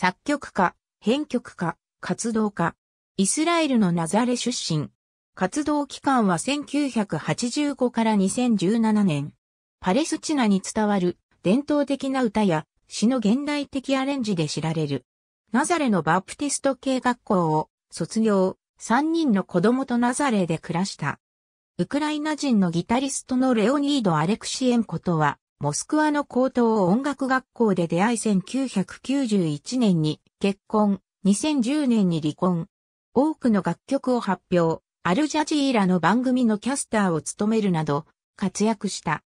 作曲家、編曲家、活動家。イスラエルのナザレ出身。活動期間は1985から2017年。パレスチナに伝わる伝統的な歌や詩の現代的アレンジで知られる。ナザレのバプティスト系学校を卒業、3人の子供とナザレで暮らした。ウクライナ人のギタリストのレオニード・アレクシエンコとは、モスクワの高等音楽学校で出会い1991年に結婚、2010年に離婚。多くの楽曲を発表、アルジャジーラの番組のキャスターを務めるなど活躍した。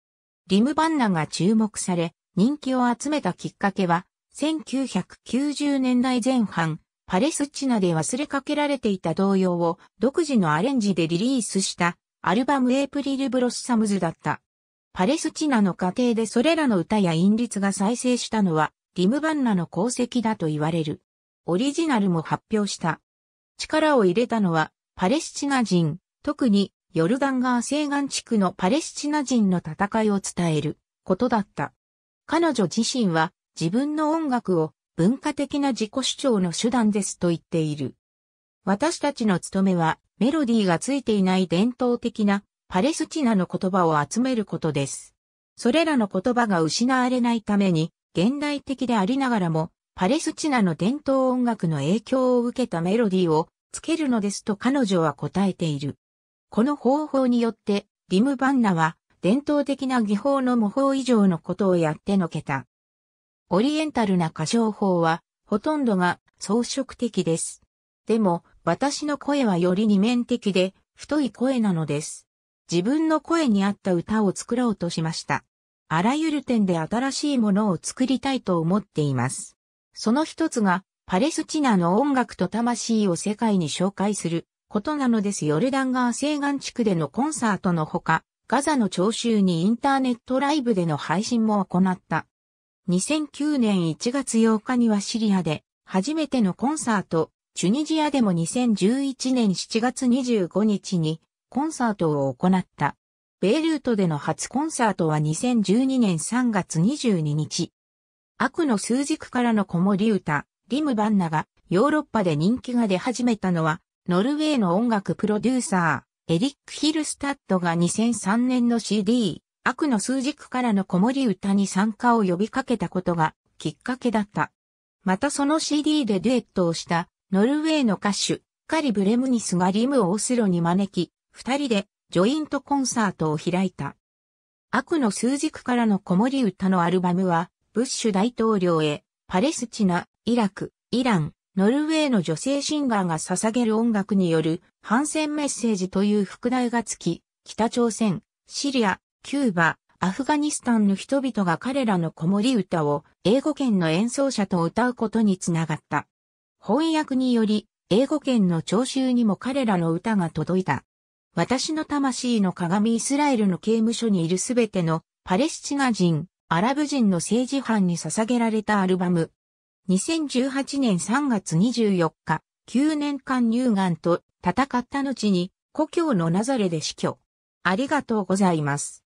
リムバンナが注目され、人気を集めたきっかけは、1990年代前半、パレスチナで忘れかけられていた童謡を独自のアレンジでリリースしたアルバムエイプリル・ブロッサムズだった。パレスチナの家庭でそれらの歌や韻律が再生したのは、リムバンナの功績だと言われる。オリジナルも発表した。力を入れたのは、パレスチナ人、特にヨルダン川西岸地区のパレスチナ人の戦いを伝えることだった。彼女自身は自分の音楽を文化的な自己主張の手段ですと言っている。私たちの務めはメロディーがついていない伝統的なパレスチナの言葉を集めることです。それらの言葉が失われないために、現代的でありながらも、パレスチナの伝統音楽の影響を受けたメロディーをつけるのですと彼女は答えている。この方法によって、リムバンナは伝統的な技法の模倣以上のことをやってのけた。オリエンタルな歌唱法は、ほとんどが装飾的です。でも、私の声はより二面的で、太い声なのです。自分の声に合った歌を作ろうとしました。あらゆる点で新しいものを作りたいと思っています。その一つが、パレスチナの音楽と魂を世界に紹介することなのですヨルダン川西岸地区でのコンサートのほか、ガザの聴衆にインターネットライブでの配信も行った。2009年1月8日にはシリアで初めてのコンサート、チュニジアでも2011年7月25日にコンサートを行った。ベイルートでの初コンサートは2012年3月22日。悪の数軸からの子守歌、リム・バンナがヨーロッパで人気が出始めたのは、ノルウェーの音楽プロデューサー、エリック・ヒルスタッドが2003年の CD、悪の数軸からの子守歌に参加を呼びかけたことがきっかけだった。またその CD でデュエットをした、ノルウェーの歌手、カリ・ブレムニスがリムをオスロに招き、二人でジョイントコンサートを開いた。悪の数軸からの子守歌のアルバムは、ブッシュ大統領へ、パレスチナ、イラク、イラン、ノルウェーの女性シンガーが捧げる音楽による反戦メッセージという副題がつき、北朝鮮、シリア、キューバ、アフガニスタンの人々が彼らの子守歌を英語圏の演奏者と歌うことにつながった。翻訳により、英語圏の聴衆にも彼らの歌が届いた。私の魂の鏡イスラエルの刑務所にいるすべてのパレスチナ人、アラブ人の政治犯に捧げられたアルバム。2018年3月24日、9年間乳がんと戦った後に故郷のナザレで死去。ありがとうございます。